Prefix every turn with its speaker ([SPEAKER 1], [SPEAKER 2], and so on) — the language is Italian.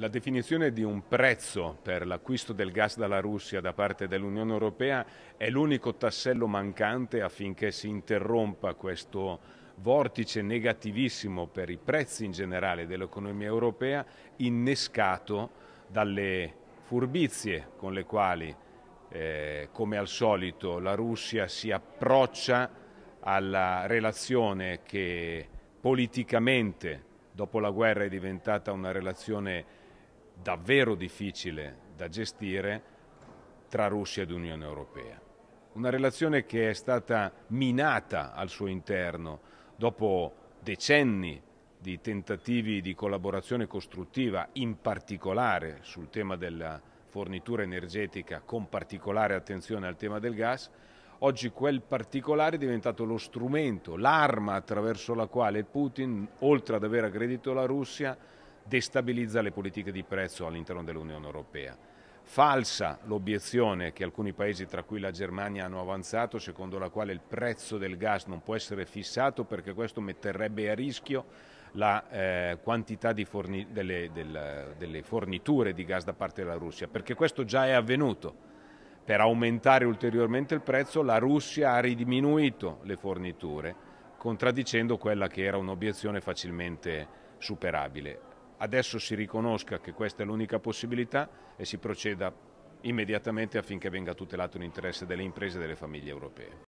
[SPEAKER 1] La definizione di un prezzo per l'acquisto del gas dalla Russia da parte dell'Unione Europea è l'unico tassello mancante affinché si interrompa questo vortice negativissimo per i prezzi in generale dell'economia europea innescato dalle furbizie con le quali, eh, come al solito, la Russia si approccia alla relazione che politicamente dopo la guerra è diventata una relazione davvero difficile da gestire tra Russia ed Unione Europea. Una relazione che è stata minata al suo interno dopo decenni di tentativi di collaborazione costruttiva, in particolare sul tema della fornitura energetica, con particolare attenzione al tema del gas, Oggi quel particolare è diventato lo strumento, l'arma attraverso la quale Putin, oltre ad aver aggredito la Russia, destabilizza le politiche di prezzo all'interno dell'Unione Europea. Falsa l'obiezione che alcuni paesi, tra cui la Germania, hanno avanzato, secondo la quale il prezzo del gas non può essere fissato perché questo metterebbe a rischio la eh, quantità forni delle, del, delle forniture di gas da parte della Russia, perché questo già è avvenuto. Per aumentare ulteriormente il prezzo la Russia ha ridiminuito le forniture, contraddicendo quella che era un'obiezione facilmente superabile adesso si riconosca che questa è l'unica possibilità e si proceda immediatamente affinché venga tutelato l'interesse delle imprese e delle famiglie europee.